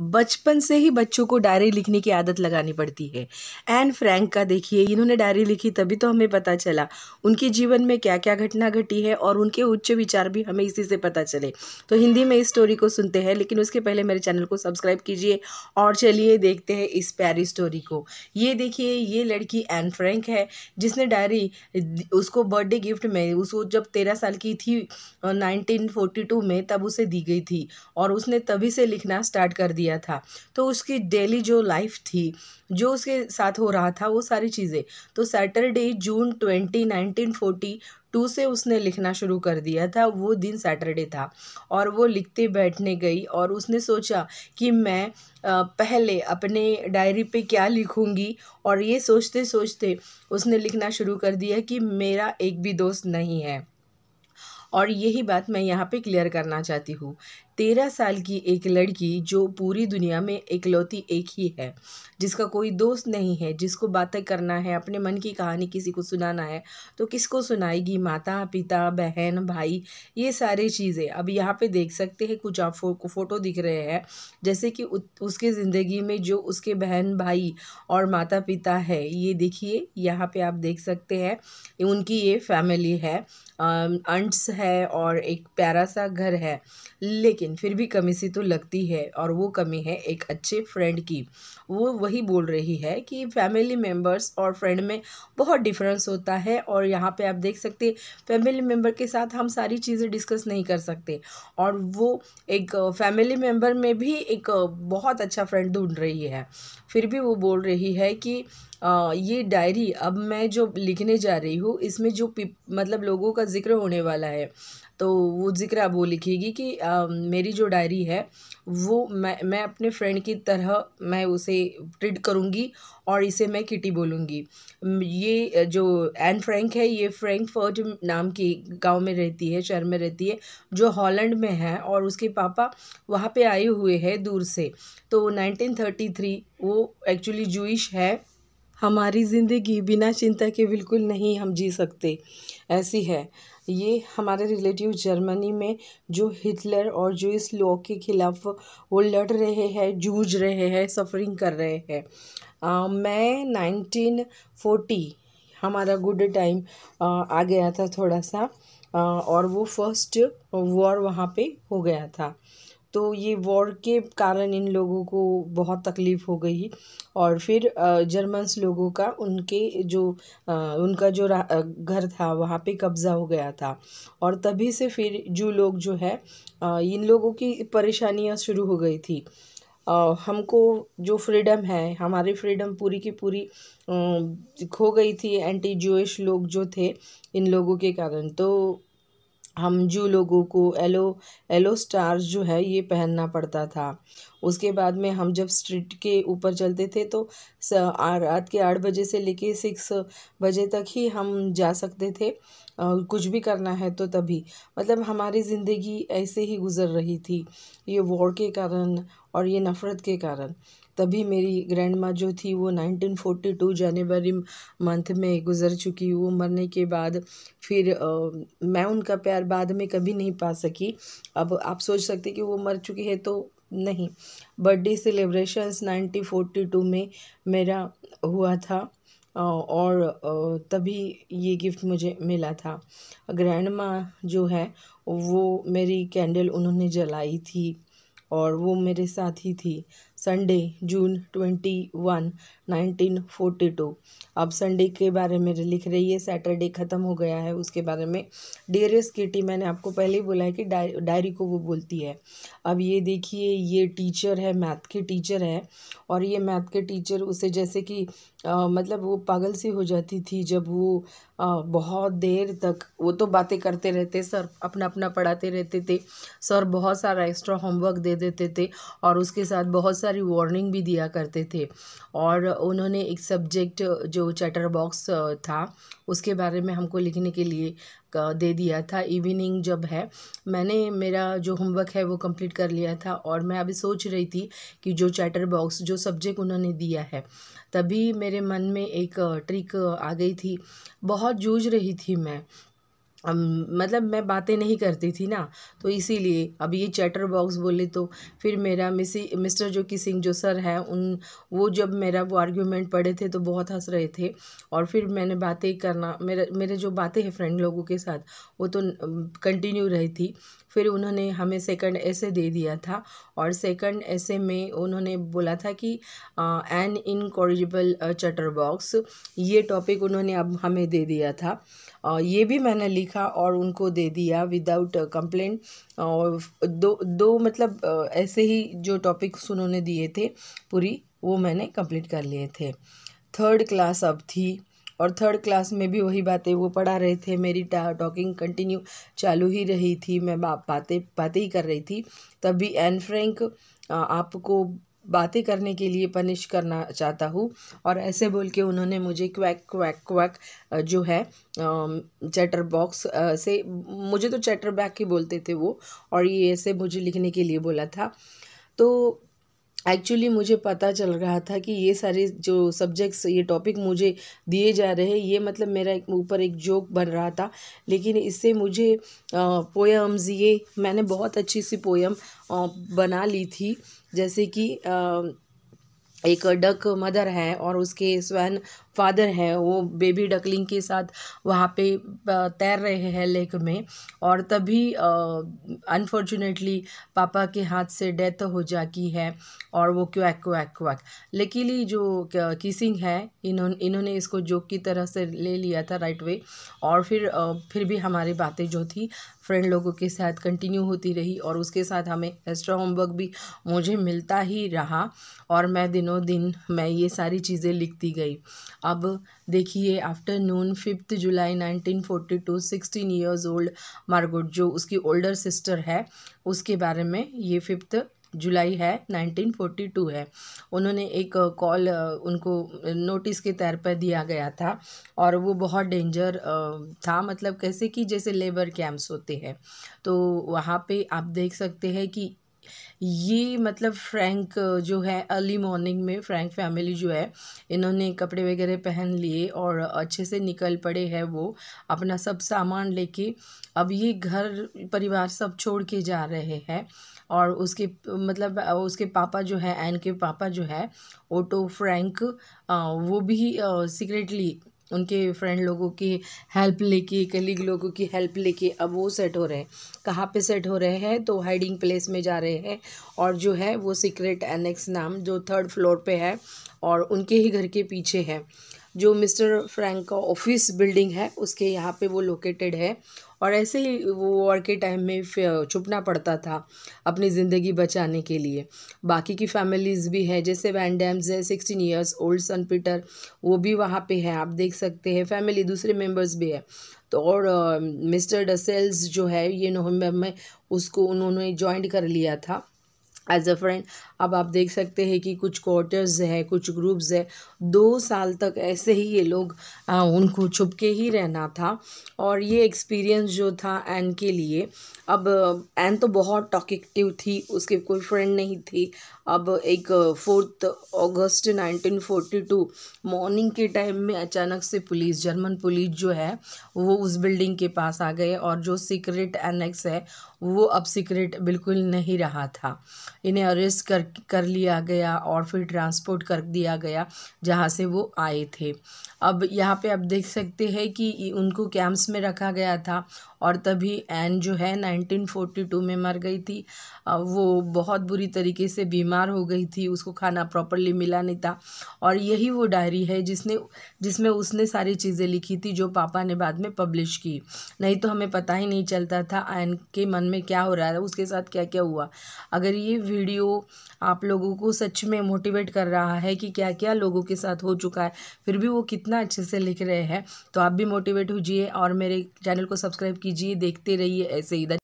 बचपन से ही बच्चों को डायरी लिखने की आदत लगानी पड़ती है एन फ्रैंक का देखिए इन्होंने डायरी लिखी तभी तो हमें पता चला उनके जीवन में क्या क्या घटना घटी है और उनके उच्च विचार भी हमें इसी से पता चले तो हिंदी में इस स्टोरी को सुनते हैं लेकिन उसके पहले मेरे चैनल को सब्सक्राइब कीजिए और चलिए देखते हैं इस प्यारी स्टोरी को ये देखिए ये लड़की एन फ्रैंक है जिसने डायरी उसको बर्थडे गिफ्ट में उसको जब तेरह साल की थी नाइनटीन में तब उसे दी गई थी और उसने तभी से लिखना स्टार्ट कर दिया दिया था तो उसकी डेली जो लाइफ थी जो उसके साथ हो रहा था वो सारी चीज़ें तो Saturday June twenty nineteen forty two से उसने लिखना शुरू कर दिया था वो दिन सैटरडे था और वो लिखते बैठने गई और उसने सोचा कि मैं पहले अपने डायरी पे क्या लिखूँगी और ये सोचते सोचते उसने लिखना शुरू कर दिया कि मेरा एक भी दोस्त नहीं है और यही बात मैं यहाँ पे क्लियर करना चाहती हूँ तेरह साल की एक लड़की जो पूरी दुनिया में इकलौती एक ही है जिसका कोई दोस्त नहीं है जिसको बातें करना है अपने मन की कहानी किसी को सुनाना है तो किसको सुनाएगी माता पिता बहन भाई ये सारी चीज़ें अब यहाँ पे देख सकते हैं कुछ आप फो, फोटो दिख रहे हैं जैसे कि उसके ज़िंदगी में जो उसके बहन भाई और माता पिता है ये देखिए यहाँ पर आप देख सकते हैं उनकी ये फैमिली है अंट्स है और एक प्यारा सा घर है लेकिन लेकिन फिर भी कमी सी तो लगती है और वो कमी है एक अच्छे फ्रेंड की वो वही बोल रही है कि फैमिली मेम्बर्स और फ्रेंड में बहुत डिफरेंस होता है और यहाँ पे आप देख सकते फैमिली मेम्बर के साथ हम सारी चीज़ें डिस्कस नहीं कर सकते और वो एक फैमिली मेम्बर में भी एक बहुत अच्छा फ्रेंड ढूंढ रही है फिर भी वो बोल रही है कि आ, ये डायरी अब मैं जो लिखने जा रही हूँ इसमें जो मतलब लोगों का जिक्र होने वाला है तो वो ज़िक्र अब वो लिखेगी कि आ, मेरी जो डायरी है वो मैं मैं अपने फ्रेंड की तरह मैं उसे ट्रीट करूँगी और इसे मैं किटी बोलूँगी ये जो एन फ्रैंक है ये फर्ज नाम की गांव में रहती है शहर में रहती है जो हॉलैंड में है और उसके पापा वहाँ पे आए हुए हैं दूर से तो 1933 वो एक्चुअली जूइश है हमारी ज़िंदगी बिना चिंता के बिल्कुल नहीं हम जी सकते ऐसी है ये हमारे रिलेटिव जर्मनी में जो हिटलर और जो इस लोग के ख़िलाफ़ वो लड़ रहे हैं जूझ रहे हैं सफरिंग कर रहे हैं मैं नाइनटीन फोर्टी हमारा गुड टाइम आ गया था थोड़ा सा और वो फर्स्ट वॉर वहाँ पे हो गया था तो ये वॉर के कारण इन लोगों को बहुत तकलीफ़ हो गई और फिर जर्मन्स लोगों का उनके जो उनका जो घर था वहाँ पे कब्ज़ा हो गया था और तभी से फिर जो लोग जो है इन लोगों की परेशानियाँ शुरू हो गई थी हमको जो फ्रीडम है हमारी फ्रीडम पूरी की पूरी खो गई थी एंटी जोश लोग जो थे इन लोगों के कारण तो हम जो लोगों को एलो एलो स्टार्स जो है ये पहनना पड़ता था उसके बाद में हम जब स्ट्रीट के ऊपर चलते थे तो रात के आठ बजे से लेके सिक्स बजे तक ही हम जा सकते थे आ, कुछ भी करना है तो तभी मतलब हमारी ज़िंदगी ऐसे ही गुज़र रही थी ये वॉर के कारण और ये नफ़रत के कारण तभी मेरी ग्रैंड माँ जो थी वो नाइनटीन फोर्टी टू जनवरी मंथ में गुज़र चुकी वो मरने के बाद फिर मैं उनका प्यार बाद में कभी नहीं पा सकी अब आप सोच सकते कि वो मर चुकी है तो नहीं बर्थडे सेलिब्रेशंस 1942 फोर्टी टू में मेरा हुआ था और तभी ये गिफ्ट मुझे मिला था ग्रैंड माँ जो है वो मेरी कैंडल उन्होंने जलाई थी और वो मेरे साथ ही थी Sunday June twenty one nineteen forty two अब संडे के बारे में लिख रही है सैटरडे ख़त्म हो गया है उसके बारे में डियरेस्ट टी मैंने आपको पहले ही बोला है कि डायरी डायरी को वो बोलती है अब ये देखिए ये टीचर है मैथ की टीचर है और ये मैथ के टीचर उसे जैसे कि आ, मतलब वो पागल सी हो जाती थी जब वो बहुत देर तक वो तो बातें करते रहते सर अपना अपना पढ़ाते रहते थे सर बहुत सारा एक्स्ट्रा होमवर्क दे देते थे और उसके साथ बहुत सारी वार्निंग भी दिया करते थे और उन्होंने एक सब्जेक्ट जो चैटर बॉक्स था उसके बारे में हमको लिखने के लिए दे दिया था इवनिंग जब है मैंने मेरा जो होमवर्क है वो कंप्लीट कर लिया था और मैं अभी सोच रही थी कि जो चैटर बॉक्स जो सब्जेक्ट उन्होंने दिया है तभी मेरे मन में एक ट्रिक आ गई थी बहुत जूझ रही थी मैं मतलब मैं बातें नहीं करती थी ना तो इसीलिए अब ये चैटर बॉक्स बोले तो फिर मेरा मिसी मिस्टर जो कि सिंह जो सर हैं उन वो जब मेरा वो आर्ग्यूमेंट पढ़े थे तो बहुत हंस रहे थे और फिर मैंने बातें करना मेरे मेरे जो बातें हैं फ्रेंड लोगों के साथ वो तो कंटिन्यू रही थी फिर उन्होंने हमें सेकंड ऐसे दे दिया था और सेकंड ऐसे में उन्होंने बोला था कि एन इनकॉरिजिबल चटर बॉक्स ये टॉपिक उन्होंने अब हमें दे दिया था आ, ये भी मैंने लिखा और उनको दे दिया विदाउट कंप्लेंट और दो दो मतलब ऐसे ही जो टॉपिक्स उन्होंने दिए थे पूरी वो मैंने कंप्लीट कर लिए थे थर्ड क्लास अब थी और थर्ड क्लास में भी वही बातें वो पढ़ा रहे थे मेरी टॉकिंग कंटिन्यू चालू ही रही थी मैं बातें बातें ही कर रही थी तभी एन फ्रेंक आपको बातें करने के लिए पनिश करना चाहता हूँ और ऐसे बोल के उन्होंने मुझे क्वैक क्वैक क्वैक जो है चैटर बॉक्स से मुझे तो चैटर बैक ही बोलते थे वो और ये ऐसे मुझे लिखने के लिए बोला था तो एक्चुअली मुझे पता चल रहा था कि ये सारे जो सब्जेक्ट्स ये टॉपिक मुझे दिए जा रहे हैं ये मतलब मेरा एक ऊपर एक जोक बन रहा था लेकिन इससे मुझे पोएम्स ये मैंने बहुत अच्छी सी पोएम बना ली थी जैसे कि एक डक मदर है और उसके स्वयं फादर हैं वो बेबी डकलिंग के साथ वहाँ पे तैर रहे हैं लेक में और तभी अनफॉर्चुनेटली पापा के हाथ से डेथ हो जाती है और वो क्वैक क्वैक क्वैक लकीली जो किसिंग है इन्होंने इन्होंने इसको जोक की तरह से ले लिया था राइट वे और फिर फिर भी हमारी बातें जो थी फ्रेंड लोगों के साथ कंटिन्यू होती रही और उसके साथ हमें एक्स्ट्रा होमवर्क भी मुझे मिलता ही रहा और मैं दिनों दिन मैं ये सारी चीज़ें लिखती गई अब देखिए afternoon fifth July 1942 sixteen years old Margot जो उसकी ओल्डर सिस्टर है उसके बारे में ये फिफ्थ जुलाई है 1942 है उन्होंने एक कॉल उनको नोटिस के तौर पर दिया गया था और वो बहुत डेंजर था मतलब कैसे कि जैसे लेबर कैंप्स होते हैं तो वहाँ पे आप देख सकते हैं कि ये मतलब फ्रैंक जो है अर्ली मॉर्निंग में फ्रैंक फैमिली जो है इन्होंने कपड़े वगैरह पहन लिए और अच्छे से निकल पड़े हैं वो अपना सब सामान लेके अब ये घर परिवार सब छोड़ के जा रहे हैं और उसके मतलब उसके पापा जो है एन के पापा जो है ओटो फ्रैंक वो भी सीक्रेटली उनके फ्रेंड लोगों की हेल्प लेके कलीग लोगों की हेल्प लेके अब वो सेट हो रहे हैं कहाँ पे सेट हो रहे हैं तो हाइडिंग प्लेस में जा रहे हैं और जो है वो सीक्रेट एनेक्स नाम जो थर्ड फ्लोर पे है और उनके ही घर के पीछे है जो मिस्टर फ्रैंक का ऑफिस बिल्डिंग है उसके यहाँ पे वो लोकेटेड है और ऐसे ही वो वॉर के टाइम में छुपना पड़ता था अपनी ज़िंदगी बचाने के लिए बाकी की फैमिलीज़ भी है जैसे वैन डैम्स है sixteen years old son Peter वो भी वहाँ पे है आप देख सकते हैं फैमिली दूसरे मेंबर्स भी है तो और मिस्टर डसेल्स जो है ये नवंबर में उसको उन्होंने ज्वाइंट कर लिया था एज अ फ्रेंड अब आप देख सकते हैं कि कुछ क्वार्टर्स है कुछ ग्रुप्स है दो साल तक ऐसे ही ये लोग आ, उनको छुप के ही रहना था और ये एक्सपीरियंस जो था एन के लिए अब एन तो बहुत टॉकटिव थी उसके कोई फ्रेंड नहीं थी अब एक फोर्थ अगस्त 1942 मॉर्निंग के टाइम में अचानक से पुलिस जर्मन पुलिस जो है वो उस बिल्डिंग के पास आ गए और जो सीक्रेट एनेक्स है वो अब सीक्रेट बिल्कुल नहीं रहा था इन्हें अरेस्ट कर कर लिया गया और फिर ट्रांसपोर्ट कर दिया गया जहाँ से वो आए थे अब यहाँ पे आप देख सकते हैं कि उनको कैंप्स में रखा गया था और तभी एन जो है 1942 में मर गई थी वो बहुत बुरी तरीके से बीमार हो गई थी उसको खाना प्रॉपरली मिला नहीं था और यही वो डायरी है जिसने जिसमें उसने सारी चीज़ें लिखी थी जो पापा ने बाद में पब्लिश की नहीं तो हमें पता ही नहीं चलता था एन के मन में क्या हो रहा है उसके साथ क्या क्या हुआ अगर ये वीडियो आप लोगों को सच में मोटिवेट कर रहा है कि क्या क्या लोगों के साथ हो चुका है फिर भी वो कितना अच्छे से लिख रहे हैं तो आप भी मोटिवेट हो और मेरे चैनल को सब्सक्राइब कीजिए कीजिए देखते रहिए ऐसे ही